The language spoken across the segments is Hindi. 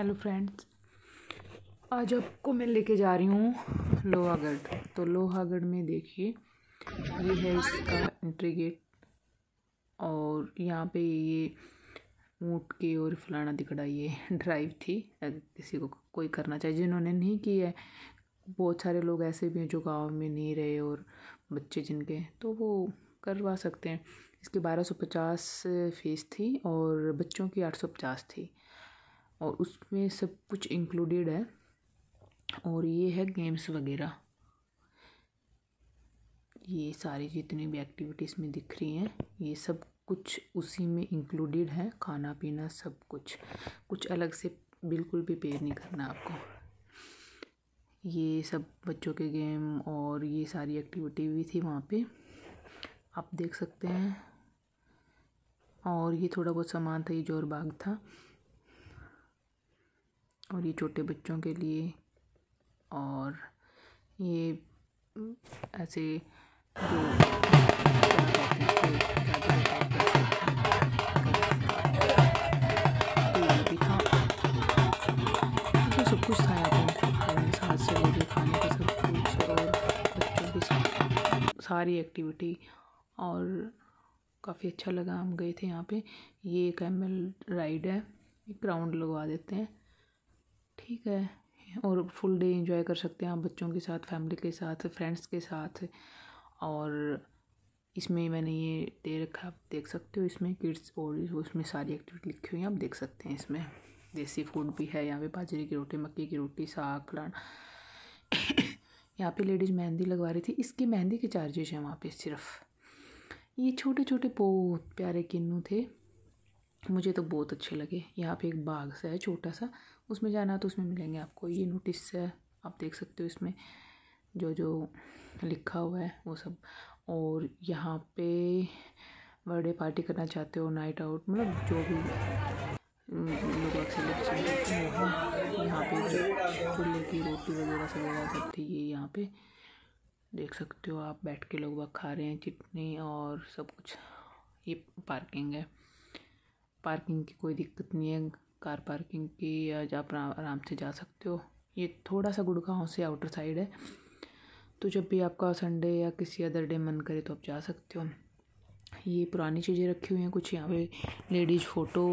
हेलो फ्रेंड्स आज आपको मैं लेके जा रही हूँ लोहागढ़ तो लोहागढ़ में देखिए ये है इसका एंट्री गेट और यहाँ पे ये ऊँट के और फलाना दिखड़ा ये ड्राइव थी अगर किसी को कोई करना चाहिए जिन्होंने नहीं किया है बहुत सारे लोग ऐसे भी हैं जो गांव में नहीं रहे और बच्चे जिनके तो वो करवा सकते हैं इसकी बारह सौ पचास फीस थी और बच्चों की आठ सौ पचास थी और उसमें सब कुछ इंक्लूडेड है और ये है गेम्स वगैरह ये सारी जितनी भी एक्टिविटीज़ में दिख रही हैं ये सब कुछ उसी में इंक्लूडेड है खाना पीना सब कुछ कुछ अलग से बिल्कुल भी पेयर नहीं करना आपको ये सब बच्चों के गेम और ये सारी एक्टिविटी भी थी वहाँ पे आप देख सकते हैं और ये थोड़ा बहुत सामान था ये जोर बाग था और ये छोटे बच्चों के लिए और ये ऐसे सब कुछ का सब कुछ सारी एक्टिविटी और काफ़ी अच्छा लगा हम गए थे यहाँ पे ये कैमल राइड है एक राउंड लगवा देते हैं ठीक है और फुल डे इंजॉय कर सकते हैं आप बच्चों के साथ फैमिली के साथ फ्रेंड्स के साथ और इसमें मैंने ये दे रखा आप देख सकते हो इसमें किड्स और उसमें सारी एक्टिविटी लिखी हुई है आप देख सकते हैं इसमें देसी फूड भी है यहाँ पे बाजरे की रोटी मक्के की रोटी साग फलान यहाँ पे लेडीज़ मेहंदी लगवा रही थी इसकी मेहंदी के चार्जेस हैं वहाँ पे सिर्फ ये छोटे छोटे बहुत प्यारे किन्नू थे मुझे तो बहुत अच्छे लगे यहाँ पे एक बाग सा है छोटा सा उसमें जाना तो उसमें मिलेंगे आपको ये नोटिस है आप देख सकते हो इसमें जो जो लिखा हुआ है वो सब और यहाँ पे बर्थडे पार्टी करना चाहते हो नाइट आउट मतलब जो भी लोग यहाँ पे चूल्हे की रोटी वगैरह सब वगैरह सब थी ये यहाँ पे देख सकते हो आप बैठ के लोग वहाँ खा रहे हैं चिटनी और सब कुछ ये पार्किंग है पार्किंग की कोई दिक्कत नहीं है कार पार्किंग की या आप आराम से जा सकते हो ये थोड़ा सा गुड़गांव से आउटर साइड है तो जब भी आपका संडे या किसी अदर डे मन करे तो आप जा सकते हो ये पुरानी चीज़ें रखी हुई हैं कुछ यहाँ पे लेडीज़ फ़ोटो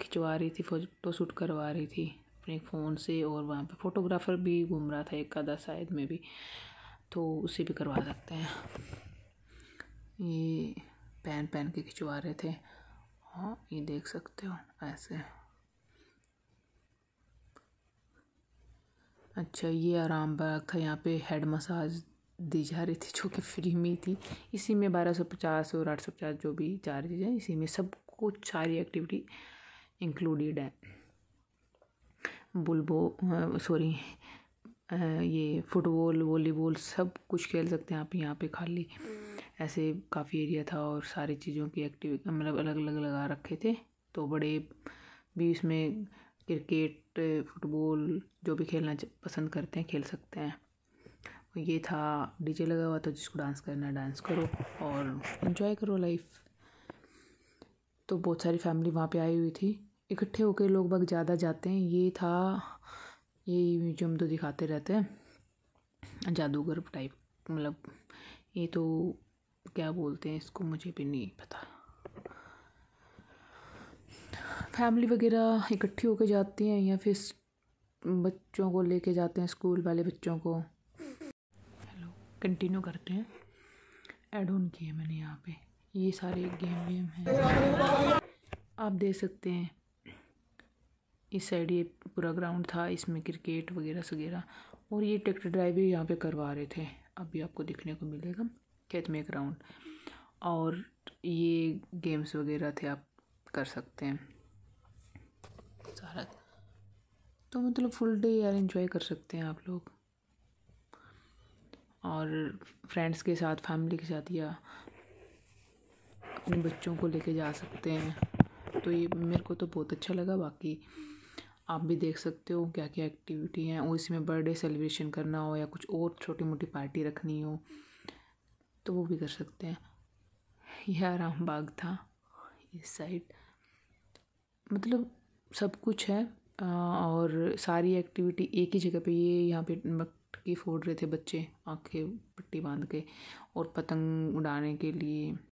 खिंचवा रही थी फ़ोटो शूट करवा रही थी अपने फ़ोन से और वहाँ पे फ़ोटोग्राफ़र भी घूम रहा था एक आधा शायद में भी तो उसे भी करवा सकते हैं ये पहन पहन के खिंचवा रहे थे हो हाँ, ये देख सकते हो ऐसे अच्छा ये आराम बाग था यहाँ पे हेड मसाज दी जा रही थी जो कि फ्री में थी इसी में बारह सौ पचास और आठ सौ पचास जो भी चार्जेज हैं इसी में सब कुछ सारी एक्टिविटी इंक्लूडेड है बुलबो सॉरी ये फुटबॉल वॉलीबॉल सब कुछ खेल सकते हैं आप यहाँ पे खाली ऐसे काफ़ी एरिया था और सारी चीज़ों की एक्टिविटी मतलब अलग अलग लगा रखे थे तो बड़े भी इसमें क्रिकेट फुटबॉल जो भी खेलना पसंद करते हैं खेल सकते हैं ये था डीजे लगा हुआ था तो जिसको डांस करना है डांस करो और इन्जॉय करो लाइफ तो बहुत सारी फैमिली वहाँ पे आई हुई थी इकट्ठे होकर लोग बाग ज़्यादा जाते हैं ये था ये म्यूजियम तो दिखाते रहते हैं जादूगर टाइप मतलब ये तो क्या बोलते हैं इसको मुझे भी नहीं पता फैमिली वगैरह इकट्ठी होकर जाती हैं या फिर बच्चों को लेके जाते हैं स्कूल वाले बच्चों को हेलो कंटिन्यू करते हैं एड ऑन किए मैंने यहाँ पे ये सारे गेम वेम हैं आप देख सकते हैं इस साइड ये पूरा ग्राउंड था इसमें क्रिकेट वगैरह वगैरह और ये ट्रैक्टर ड्राइव भी यहाँ पे करवा रहे थे अभी आपको दिखने को मिलेगा कैच राउंड और ये गेम्स वगैरह थे आप कर सकते हैं सारा तो मतलब फुल डे यार इन्जॉय कर सकते हैं आप लोग और फ्रेंड्स के साथ फैमिली के साथ या अपने बच्चों को लेके जा सकते हैं तो ये मेरे को तो बहुत अच्छा लगा बाकी आप भी देख सकते हो क्या क्या एक्टिविटी हैं और इसमें बर्थडे सेलिब्रेशन करना हो या कुछ और छोटी मोटी पार्टी रखनी हो तो वो भी कर सकते हैं यह आराम बाग था इस साइड मतलब सब कुछ है और सारी एक्टिविटी एक ही जगह पे ये यहाँ पे मटकी फोड़ रहे थे बच्चे आँखें पट्टी बांध के और पतंग उड़ाने के लिए